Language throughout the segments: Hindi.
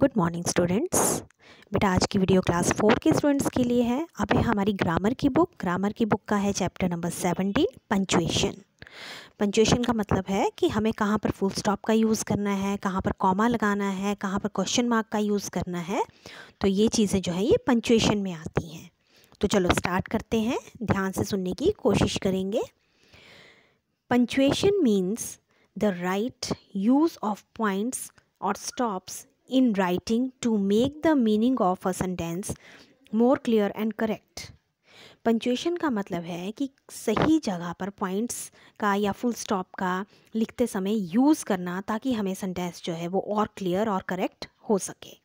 गुड मॉर्निंग स्टूडेंट्स बेटा आज की वीडियो क्लास फोर के स्टूडेंट्स के लिए है अभी हमारी ग्रामर की बुक ग्रामर की बुक का है chapter number seventeen punctuation punctuation का मतलब है कि हमें कहाँ पर फुल स्टॉप का यूज़ करना है कहाँ पर कॉमा लगाना है कहाँ पर क्वेश्चन मार्क का यूज़ करना है तो ये चीज़ें जो है ये पंचुएशन में आती हैं तो चलो स्टार्ट करते हैं ध्यान से सुनने की कोशिश करेंगे punctuation means the right use of points और stops in writing to make the meaning of a sentence more clear and correct. Punctuation का मतलब है कि सही जगह पर पॉइंट्स का या फुल स्टॉप का लिखते समय यूज़ करना ताकि हमें सेंटेंस जो है वो और क्लियर और करेक्ट हो सके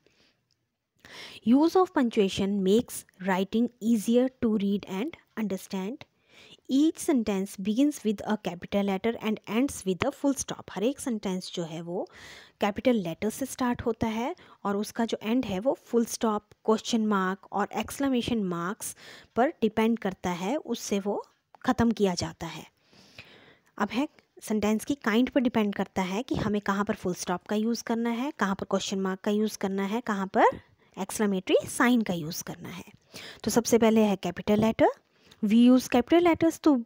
use of punctuation makes writing easier to read and understand each sentence begins with a capital letter and ends with a full stop हर एक सेंटेंस जो है वो कैपिटल लेटर से स्टार्ट होता है और उसका जो एंड है वो फुल स्टॉप क्वेश्चन मार्क और एक्सलमेशन मार्क्स पर डिपेंड करता है उससे वो ख़त्म किया जाता है अब है सेंटेंस की काइंड पर डिपेंड करता है कि हमें कहाँ पर फुल स्टॉप का यूज़ करना है कहाँ पर क्वेश्चन मार्क का यूज़ करना है कहाँ पर एक्सलमेटरी साइन का यूज़ करना है तो सबसे पहले है capital letter we use capital letters to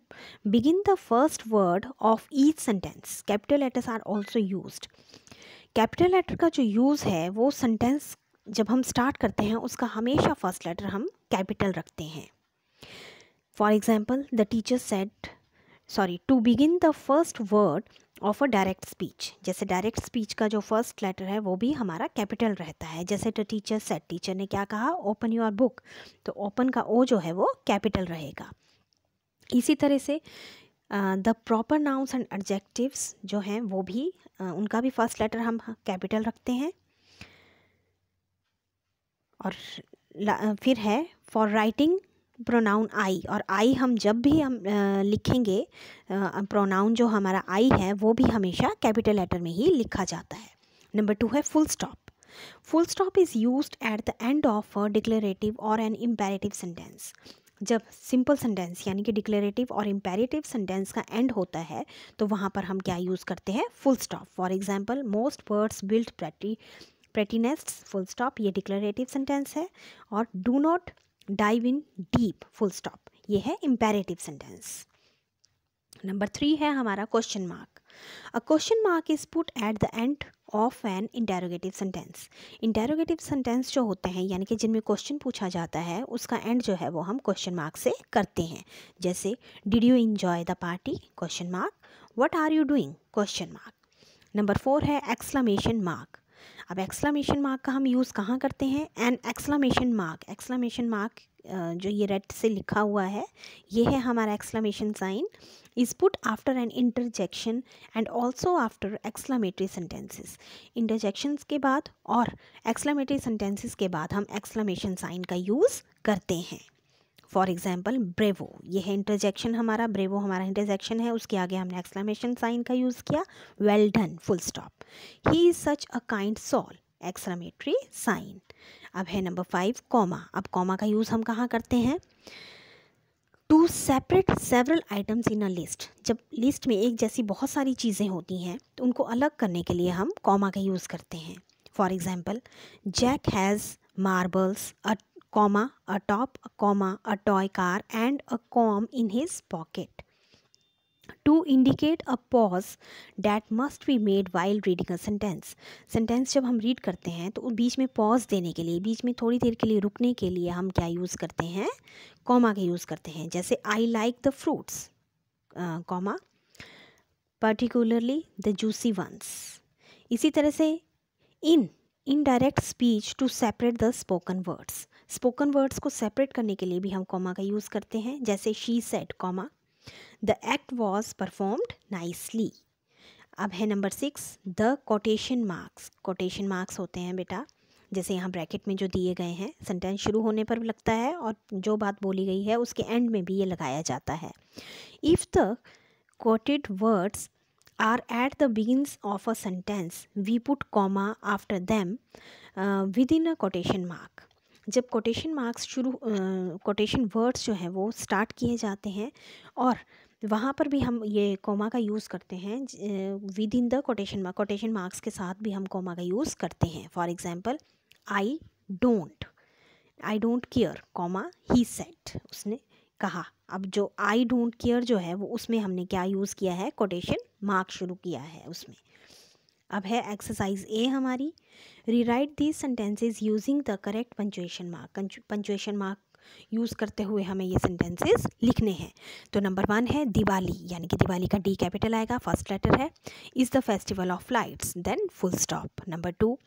begin the first word of each sentence capital letters are also used capital letter का जो यूज़ है वो सेंटेंस जब हम स्टार्ट करते हैं उसका हमेशा फर्स्ट लेटर हम कैपिटल रखते हैं for example the teacher said sorry to begin the first word of a direct speech जैसे डायरेक्ट स्पीच का जो फर्स्ट लेटर है वो भी हमारा कैपिटल रहता है जैसे द टीचर सेट टीचर ने क्या कहा ओपन योर बुक तो ओपन का ओ जो है वो कैपिटल रहेगा इसी तरह से the proper nouns and adjectives जो हैं वो भी uh, उनका भी फर्स्ट लेटर हम कैपिटल रखते हैं और फिर है फॉर राइटिंग प्रोनाउन आई और आई हम जब भी हम लिखेंगे प्रोनाउन जो हमारा आई है वो भी हमेशा कैपिटल लेटर में ही लिखा जाता है नंबर टू है full stop full stop is used at the end of a declarative और एन इम्पेरेटिव सेंटेंस जब सिंपल सेंटेंस यानी कि डिक्लेरेटिव और इम्पेरेटिव सेंटेंस का एंड होता है तो वहाँ पर हम क्या यूज़ करते हैं full stop for example most words build pretty pretty nests full stop ये डिक्लेरेटिव सेंटेंस है और do not dive in deep full stop ये है इम्पेरेटिव सेंटेंस नंबर थ्री है हमारा question mark a question mark is put at the end of an interrogative sentence interrogative sentence जो होते हैं यानी कि जिनमें क्वेश्चन पूछा जाता है उसका एंड जो है वो हम क्वेश्चन मार्क से करते हैं जैसे did you enjoy the party question mark what are you doing question mark number four है एक्सलामेशन मार्क अब एक्सलामेशन मार्क का हम यूज़ कहाँ करते हैं an exclamation mark exclamation mark जो ये रेड से लिखा हुआ है ये है हमारा exclamation sign is put after an interjection and also after exclamatory sentences interjections के बाद और एक्सलामेटरी सेंटेंसेस के बाद हम एक्सलामेशन साइन का यूज़ करते हैं फॉर एग्जाम्पल ब्रेवो ये है इंटरजेक्शन हमारा ब्रेवो हमारा इंटरजेक्शन है उसके आगे हमने एक्सलामेशन साइन का यूज़ किया well done full stop he is such a kind soul exclamatory sign अब है नंबर फाइव कॉमा अब कॉमा का यूज़ हम कहाँ करते हैं to separate several items in a list जब लिस्ट में एक जैसी बहुत सारी चीज़ें होती हैं तो उनको अलग करने के लिए हम कॉमा का यूज़ करते हैं for example Jack has marbles a comma, a top, a comma, a toy car and a comb in his pocket. To indicate a pause that must be made while reading a sentence. Sentence जब हम read करते हैं तो बीच में pause देने के लिए बीच में थोड़ी देर के लिए रुकने के लिए हम क्या यूज़ करते हैं कॉमा का यूज़ करते हैं जैसे I like the fruits comma particularly the juicy ones इसी तरह से in indirect speech to separate the spoken words spoken words को सेपरेट करने के लिए भी हम कॉमा का यूज़ करते हैं जैसे she said comma the act was performed nicely अब है number six the quotation marks quotation marks होते हैं बेटा जैसे यहाँ ब्रैकेट में जो दिए गए हैं सेंटेंस शुरू होने पर लगता है और जो बात बोली गई है उसके एंड में भी ये लगाया जाता है if the quoted words are at the begins of a sentence we put comma after them within a quotation mark जब कोटेशन मार्क्स शुरू कोटेशन वर्ड्स जो हैं वो स्टार्ट किए जाते हैं और वहाँ पर भी हम ये कोमा का यूज़ करते हैं within the quotation mark quotation marks के साथ भी हम कोमा का यूज़ करते हैं for example I don't I don't care comma he said उसने कहा अब जो आई डोंट केयर जो है वो उसमें हमने क्या यूज़ किया है कोटेशन मार्क शुरू किया है उसमें अब है एक्सरसाइज ए हमारी rewrite these sentences using the correct punctuation mark punctuation mark use करते हुए हमें ये सेंटेंसेस लिखने हैं तो नंबर वन है दिवाली यानी कि दिवाली का डी कैपिटल आएगा फर्स्ट लेटर है is the festival of lights then full stop number two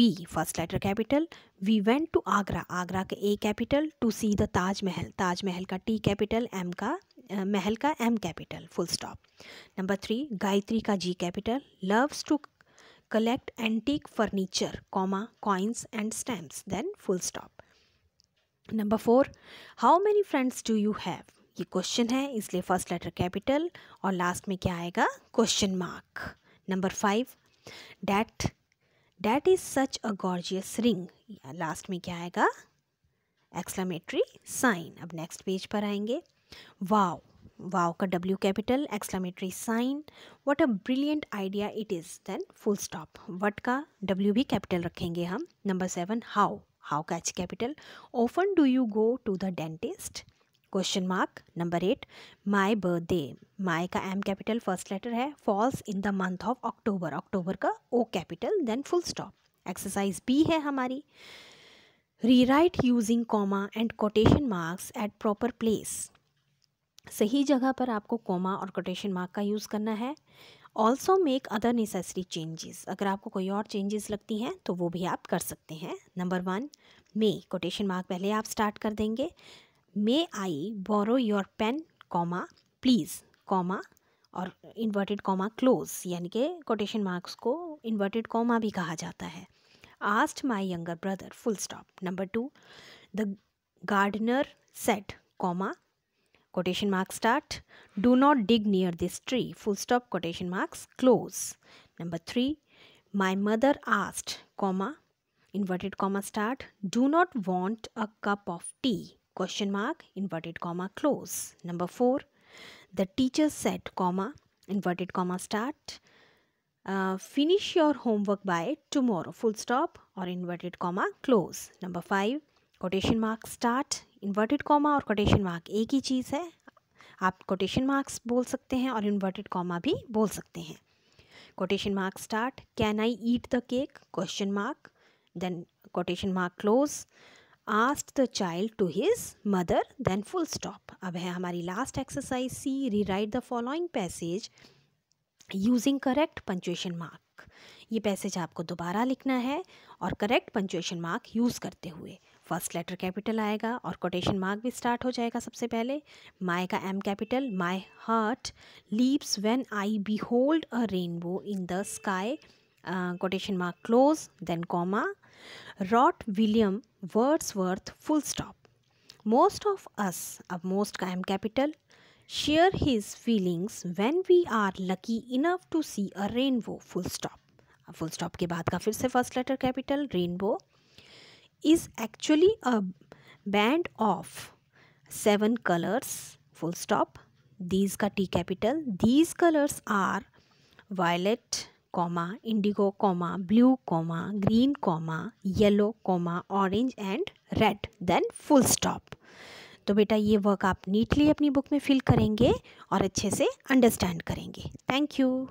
we first letter capital we went to Agra Agra का A capital to see the Taj Mahal Taj Mahal का टी कैपिटल एम का महल का M capital full stop number three Gayatri का G capital loves to collect antique furniture comma coins and stamps then full stop number four how many friends do you have ये क्वेश्चन है इसलिए फर्स्ट लेटर कैपिटल और लास्ट में क्या आएगा question mark number five that that is such a gorgeous ring last में क्या आएगा एक्सलामेटरी साइन अब नेक्स्ट पेज पर आएंगे वाओ वाओ का W capital exclamatory sign what a brilliant idea it is then full stop what का डब्ल्यू भी कैपिटल रखेंगे हम नंबर सेवन हाउ हाउ का H capital often do you go to the dentist question mark number eight my birthday my का एम कैपिटल फर्स्ट लेटर है falls in the month of October October का O capital then full stop exercise B है हमारी rewrite using comma and quotation marks at proper place सही जगह पर आपको कोमा और कोटेशन मार्क का यूज़ करना है also make other necessary changes अगर आपको कोई और चेंजेस लगती हैं तो वो भी आप कर सकते हैं number one may quotation mark पहले आप स्टार्ट कर देंगे may I borrow your pen comma please comma और इन्वर्टेड कॉमा क्लोज यानी कि कोटेशन मार्क्स को इन्वर्टेड कॉमा भी कहा जाता है asked my younger brother full stop number two the gardener said comma quotation mark start do not dig near this tree full stop quotation marks close number 3 my mother asked comma inverted comma start do not want a cup of tea question mark inverted comma close number 4 the teacher said comma inverted comma start uh, finish your homework by tomorrow full stop or inverted comma close number 5 quotation mark start inverted comma और कोटेशन मार्क एक ही चीज़ है आप कोटेशन मार्क्स बोल सकते हैं और इन्वर्टेड कॉमा भी बोल सकते हैं quotation mark start can I eat the cake question mark then quotation mark close asked the child to his mother then full stop अब है हमारी last exercise C rewrite the following passage using correct punctuation mark ये पैसेज आपको दोबारा लिखना है और करेक्ट पंचुएशन मार्क यूज़ करते हुए फर्स्ट लेटर कैपिटल आएगा और कोटेशन मार्क भी स्टार्ट हो जाएगा सबसे पहले माई का M capital my heart leaps when I behold a rainbow in the sky quotation mark close then comma wrote William Wordsworth full stop most of us अब मोस्ट का M capital share his feelings when we are lucky enough to see a rainbow full stop full stop के बाद का फिर से first letter capital rainbow is actually a band of seven colors full stop these ka t capital these colors are violet comma indigo comma blue comma green comma yellow comma orange and red then full stop तो बेटा ये वर्क आप नीटली अपनी बुक में फिल करेंगे और अच्छे से अंडरस्टैंड करेंगे थैंक यू